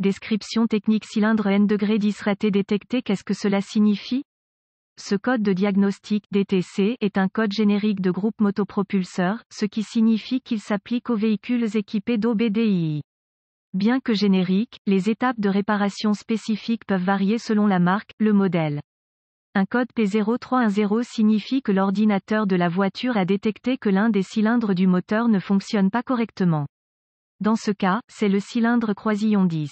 Description technique cylindre N degré 10 raté détecté Qu'est-ce que cela signifie ce code de diagnostic DTC est un code générique de groupe motopropulseur, ce qui signifie qu'il s'applique aux véhicules équipés d'OBDI. Bien que générique, les étapes de réparation spécifiques peuvent varier selon la marque, le modèle. Un code P0310 signifie que l'ordinateur de la voiture a détecté que l'un des cylindres du moteur ne fonctionne pas correctement. Dans ce cas, c'est le cylindre croisillon 10.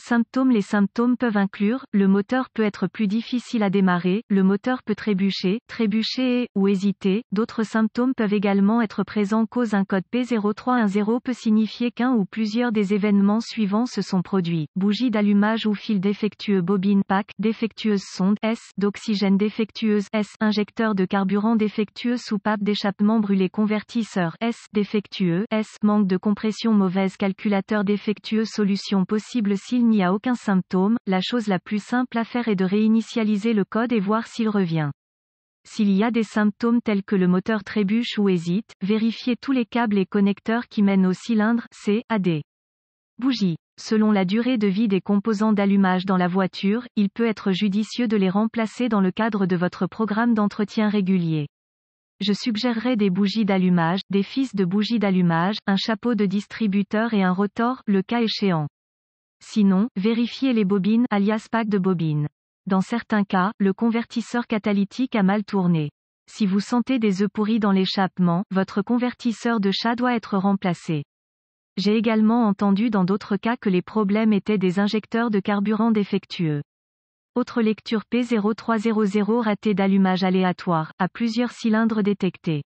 Symptômes Les symptômes peuvent inclure, le moteur peut être plus difficile à démarrer, le moteur peut trébucher, trébucher et, ou hésiter. D'autres symptômes peuvent également être présents cause un code P0310 peut signifier qu'un ou plusieurs des événements suivants se sont produits. Bougie d'allumage ou fil défectueux bobine PAC, défectueuse sonde S, d'oxygène défectueuse S, injecteur de carburant défectueux soupape d'échappement brûlé convertisseur S, défectueux S, manque de compression mauvaise calculateur défectueux solution possible si il n'y a aucun symptôme, la chose la plus simple à faire est de réinitialiser le code et voir s'il revient. S'il y a des symptômes tels que le moteur trébuche ou hésite, vérifiez tous les câbles et connecteurs qui mènent au cylindre C, à D. bougies. Selon la durée de vie des composants d'allumage dans la voiture, il peut être judicieux de les remplacer dans le cadre de votre programme d'entretien régulier. Je suggérerais des bougies d'allumage, des fils de bougies d'allumage, un chapeau de distributeur et un rotor, le cas échéant. Sinon, vérifiez les bobines alias pack de bobines. Dans certains cas, le convertisseur catalytique a mal tourné. Si vous sentez des œufs pourris dans l'échappement, votre convertisseur de chat doit être remplacé. J'ai également entendu dans d'autres cas que les problèmes étaient des injecteurs de carburant défectueux. Autre lecture P0300 raté d'allumage aléatoire, à plusieurs cylindres détectés.